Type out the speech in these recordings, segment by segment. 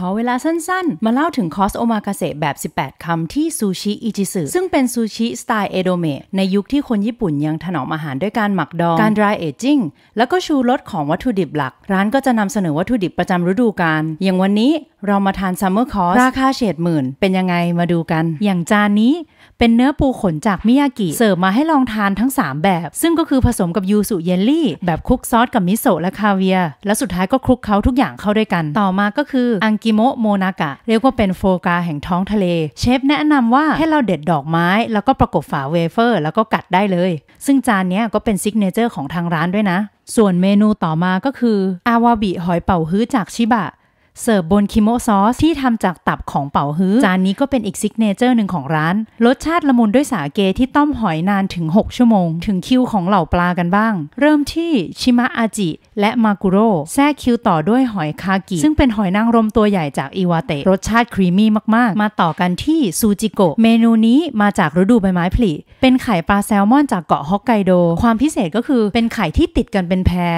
ขอเวลาสั้นๆ มาเล่าถึงคอสโอมากาเสะแบบ 18 คำที่ ซูชิ อิจิสึซึ่งเป็นซูชิสไตล์เอโดเมะในยุคที่คนญี่ปุ่นยังถนอมอาหารด้วยการหมักดอง การ dry aging แล้วก็ชูรสของวัตถุดิบหลัก ร้านก็จะนำเสนอวัตถุดิบประจำฤดูกาล อย่างวันนี้เรามาทานซัมเมอร์คอส ราคาเฉดหมื่น เป็นยังไงมาดูกัน อย่างจานนี้เป็นเนื้อปูขนจากมิยากิ เสิร์ฟมาให้ลองทานทั้ง 3 แบบ ซึ่งก็คือผสมกับยูสุเยลลี่แบบคลุกซอสกับมิโซะและคาเวียร์และสุดท้ายก็คลุกเขาทุกอย่างเข้าด้วยกัน ต่อมาก็คืออังกิโมโมนากะเรียกว่าเป็นโฟกาแห่งท้องทะเล เชฟแนะนำว่าให้เราเด็ดดอกไม้ แล้วก็ประกบฝาเวเฟอร์แล้วก็กัดได้เลย ซึ่งจานนี้ก็เป็นซิกเนเจอร์ของทางร้านด้วยนะ ส่วนเมนูต่อมาก็คืออาวาบิหอยเป่าฮื้อจากชิบะเสิร์ฟบนคิโมซอส ที่ทำจากตับของเป๋าฮื้อจานนี้ก็เป็นอีกซิกเนเจอร์หนึ่งของร้าน รสชาติละมุนด้วยสาเกที่ต้มหอยนานถึง 6 ชั่วโมง ถึงคิวของเหล่าปลากันบ้าง เริ่มที่ชิมะอาจิและมากุโร่แทรกคิวต่อด้วยหอยคากิ ซึ่งเป็นหอยนางรมตัวใหญ่จากอิวาเตะรสชาติครีมมี่มากๆ มาต่อกันที่ซูจิโกะเมนูนี้มาจากฤดูใบไม้ผลิเป็นไข่ปลาแซลมอนจากเกาะฮอกไกโด ความพิเศษก็คือเป็นไข่ที่ติดกันเป็นแพร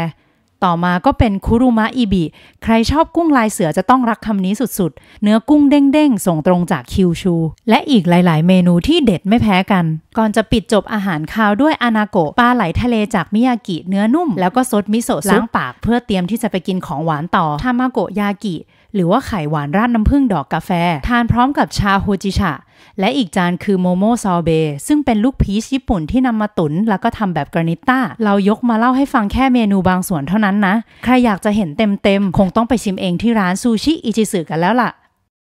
ต่อมาก็เป็นคุรุมะอิบิ ใครชอบกุ้งลายเสือจะต้องรักคำนี้สุดๆ เนื้อกุ้งเด้งๆ ส่งตรงจากคิวชู และอีกหลายๆเมนูที่เด็ดไม่แพ้กัน ก่อนจะปิดจบอาหารคาวด้วยอนาโกปลาไหลทะเลจากมิยากิ เนื้อนุ่มแล้วก็ซดมิโซะล้างปาก เพื่อเตรียมที่จะไปกินของหวานต่อทามาโกยากิหรือว่าไข่หวานราดน้ำผึ้งดอกกาแฟ ทานพร้อมกับชาโฮจิชะและอีกจานคือโมโมซอเบ ซึ่งเป็นลูกพีชญี่ปุ่นที่นำมาตุน แล้วก็ทำแบบกรานิต้า เรายกมาเล่าให้ฟังแค่เมนูบางส่วนเท่านั้นนะ ใครอยากจะเห็นเต็มๆคงต้องไปชิมเองที่ร้านซูชิอิจิสึกันแล้วล่ะ